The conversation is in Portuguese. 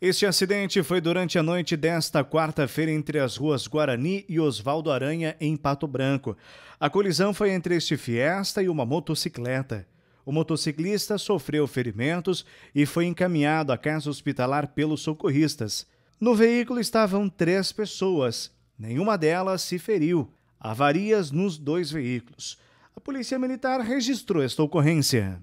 Este acidente foi durante a noite desta quarta-feira entre as ruas Guarani e Oswaldo Aranha, em Pato Branco. A colisão foi entre este Fiesta e uma motocicleta. O motociclista sofreu ferimentos e foi encaminhado à casa hospitalar pelos socorristas. No veículo estavam três pessoas, nenhuma delas se feriu. Avarias nos dois veículos. A Polícia Militar registrou esta ocorrência.